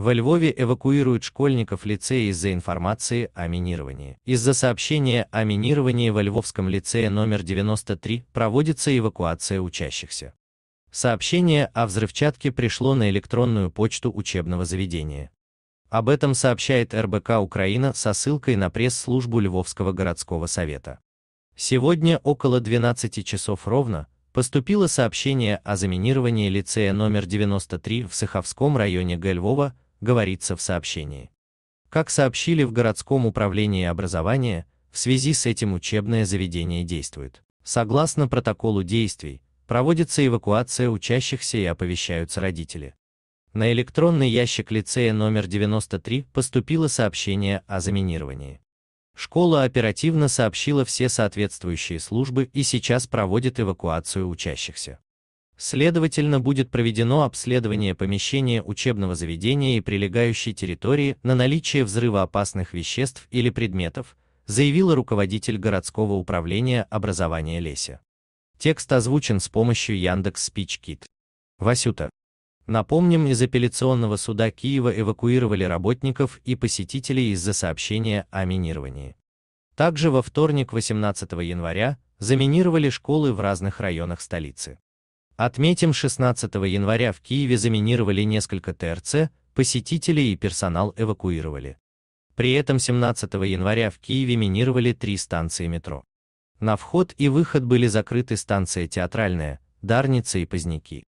Во Львове эвакуируют школьников лицея из-за информации о минировании. Из-за сообщения о минировании во Львовском лицее номер 93 проводится эвакуация учащихся. Сообщение о взрывчатке пришло на электронную почту учебного заведения. Об этом сообщает РБК Украина со ссылкой на пресс-службу Львовского городского совета. Сегодня около 12 часов ровно поступило сообщение о заминировании лицея номер 93 в Сыховском районе Гальвова, говорится в сообщении. Как сообщили в городском управлении образования, в связи с этим учебное заведение действует. Согласно протоколу действий, проводится эвакуация учащихся и оповещаются родители. На электронный ящик лицея номер 93 поступило сообщение о заминировании. Школа оперативно сообщила все соответствующие службы и сейчас проводит эвакуацию учащихся. Следовательно, будет проведено обследование помещения учебного заведения и прилегающей территории на наличие взрывоопасных веществ или предметов, заявила руководитель городского управления образования Леся. Текст озвучен с помощью Яндекс Спичкит. Васюта. Напомним, из апелляционного суда Киева эвакуировали работников и посетителей из-за сообщения о минировании. Также во вторник 18 января заминировали школы в разных районах столицы. Отметим, 16 января в Киеве заминировали несколько ТРЦ, посетителей и персонал эвакуировали. При этом 17 января в Киеве минировали три станции метро. На вход и выход были закрыты станция Театральная, Дарница и Поздняки.